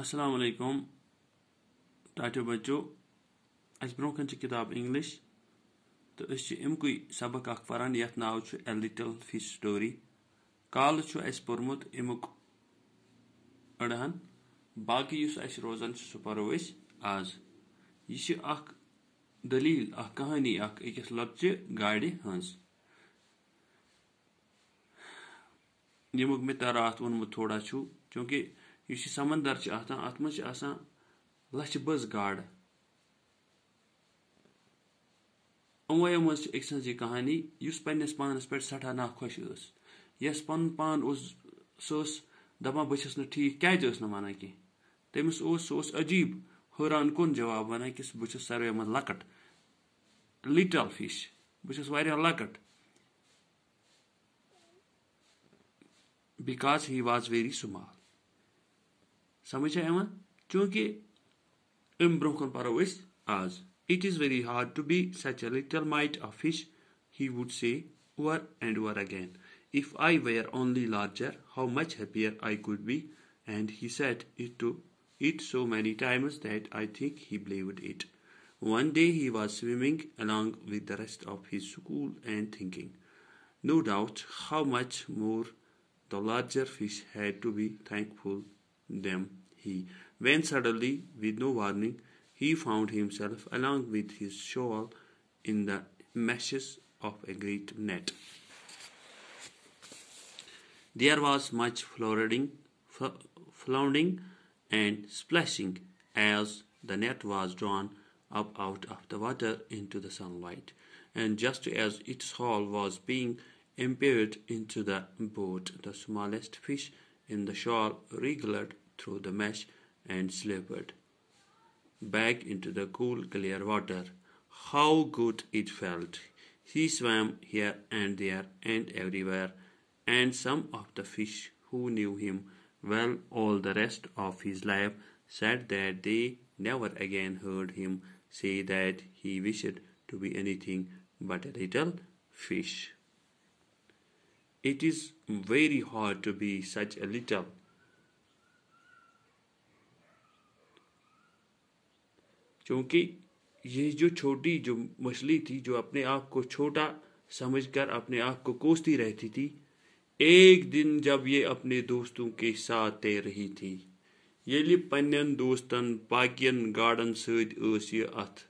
السلام علیکم ٹاٹو بچو اَسہِ برونٛہہ کَنہِ چھِ کِتاب اِنٛگلِش تہٕ أسۍ چھِ اَمکُے سبق اَکھ پَران یَتھ ناو چھُ اے لِٹٕل فِش سٹوری کالہٕ چھُ اَسہِ پوٚرمُت اَمیُک أڑہَن باقٕے یُس اَسہِ روزان چھُ سُہ پَرو أسۍ آز یہِ چھِ اَکھ دٔلیٖل اَکھ کہانی اَکھ أکِس لۄکچہِ گاڑِ ہٕنٛز ییٚمیُک مےٚ تۄہہِ راتھ ووٚنمُت تھوڑا چھُ چوٗنٛکہِ یُس یہِ سَمنٛدر چھُ آسان اَتھ منٛز چھِ آسان لَچھِ بٔز گاڈٕ یِموٕے منٛز چھِ أکۍ سٕنٛز یہِ کہانی یُس پنٛنِس پانَس پٮ۪ٹھ سٮ۪ٹھاہ ناخۄش ٲس یۄس پَنُن پان اوس سُہ ٲس دَپان بہٕ چھَس نہٕ ٹھیٖک کیٛازِ ٲس نہٕ وَنان کینٛہہ تٔمِس اوس سُہ اوس عجیٖب حٲران کُن جواب وَنان کہِ بہٕ چھُس ساروی منٛز لۄکٕٹ لِٹَل فِش بہٕ چھُس واریاہ لۄکٕٹ because he was very small Samajh आया वहां चूंकि امہِ برونٛہہ کُن پَرو أسۍ as it is very hard to be such a little mite of fish he would say over and over again if I were only larger how much happier I could be and he said it to it so many times that I think he believed it one day he was swimming along with the rest of his school and thinking no doubt how much more the لارجَر fish had to be thankful them he, when suddenly, with no warning, he found himself along with his shawl in the meshes of a great net. There was much floundering, floundering and splashing as the net was drawn up out of the water into the sunlight, and just as its hull was being impaired into the boat, the smallest fish in the shoal wriggled through the mesh and slipped back into the cool, clear water. How good it felt! He swam here and there and everywhere, and some of the fish who knew him well all the rest of his life said that they never again heard him say that he wished to be anything but a little fish. It is very hard to be such a little क्योंकि ये जो छोटी जो मछली थी जो अपने आप को छोटा समझकर अपने आप को कोसती रहती थी एक दिन जब ये अपने दोस्तों के साथ तैर रही थी ये पन्न दोस्तन बाकियन गाडन सत अथ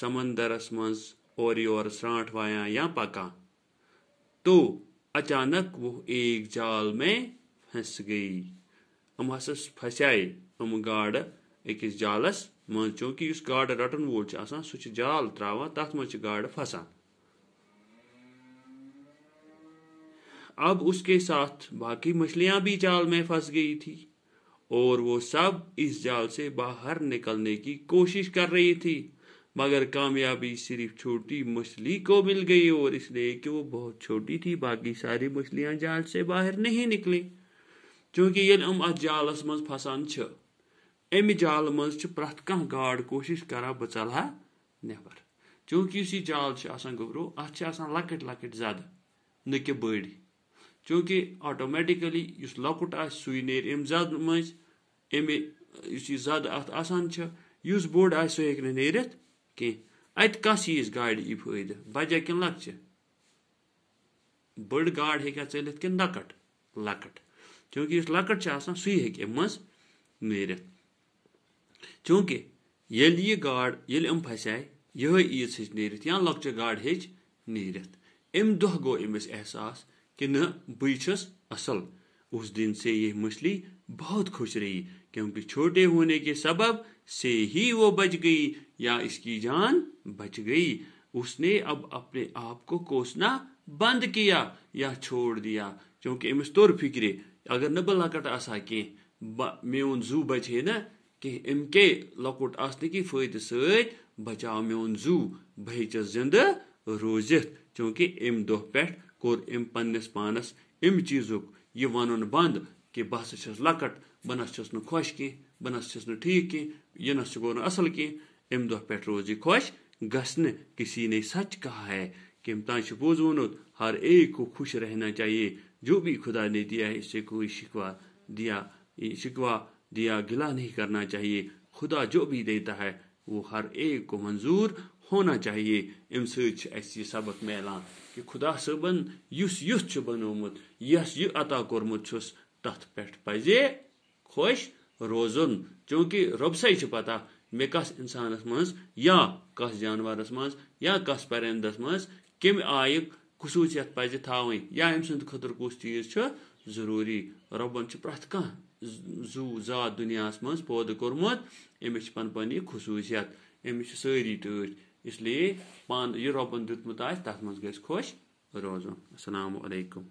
समंदरस मज और योर सराठ वाया या पका तो अचानक वो एक जाल में फंस गई हम हस फसाए हम गाड़ अकिस जालस مان چونکہ اس گاڑٕ رٹن وول چھُ آسان سُہ چھُ جال ترٛاوان अब उसके साथ बाकी मछलियां भी जाल में फंस गई थी और वो सब इस जाल से बाहर निकलने की कोशिश कर रही थी मगर कामयाबी सिर्फ छोटी मछली को मिल गई और इसलिए कि वो बहुत छोटी थी बाकी सारी मछलियां जाल से बाहर नहीं निकली चूंकि ये अम अत जालस मसान फसान अमि जाल मज प्रथ कह गाड़ कोशिश करा बह चल नबर चूंकि इस जाल गोबरो अच्छा लकट लकट जद न कि बड़ चूंकि आटोमेटिकली लकुट आय नेर अम जद मज बोड आय सह हे कह अत कस यीस गाड़ यी फायदे बजा कि लकचे बड़ गाड़ हा चलित कि लकट लकट चूंकि लकट सह हे अम नेरित चूंकि yel ýe गाड़ yel em pasay, ýehe ýes hiç neýrit, ýan lakça gard hiç neýrit. Em doh go emes ehsas ki ne bıçız उस दिन से यह मछली बहुत खुश रही क्योंकि छोटे होने के सबब से ही वो बच गई या इसकी जान बच गई उसने अब अपने आप को कोसना बंद किया या छोड़ दिया क्योंकि अमस तुर फिक्रे अगर न बलाकट आसा के म्यून जू बचे ना कि अम के लकुट आसनिक फायदे सचाव मोन जू बह हेचस जिंद रोज चूंकि अम दह पे कोर अम पन्नस पानस अम चीजुक यह वन बंद कि बह हस छस लकट बह ना छस नोश कह बह ना छस नीक कह यह नस गो नसल कह अम दह पे रोज यह खोश गसने किसी ने सच कहा है कि तक पोज वोनत हर एक को खुश रहना चाहिए जो भी खुदा ने दिया है इससे कोई शिकवा दिया शिकवा दिया गिला नहीं करना चाहिए खुदा जो भी देता है वो हर एक को मंजूर होना चाहिए अम सबक मिलान कि खुदा सबन युस बनोमुत यस यह अता कोर्मुत छुस तथ पे पज खोश रोजन चूंकि रब से पता मे कस इंसानस मज या कस जानवर मज या कस परिंद मज कम आयक खसूसियत पज थावी या अम सद खुद कस चीज जरूरी रबन प्रथ कह زُو زات دُنیاہَس منٛز پٲدٕ کوٚرمُت أمِس چھِ پَنٕنۍ پَنٕنۍ یہِ خصوٗصیت أمِس چھِ سٲری ٹٲٹھۍ اس لیے پانہٕ یہِ رۄبَن دیُتمُت آسہِ تَتھ منٛز گژھِ خۄش روزُن اَسلام علیکُم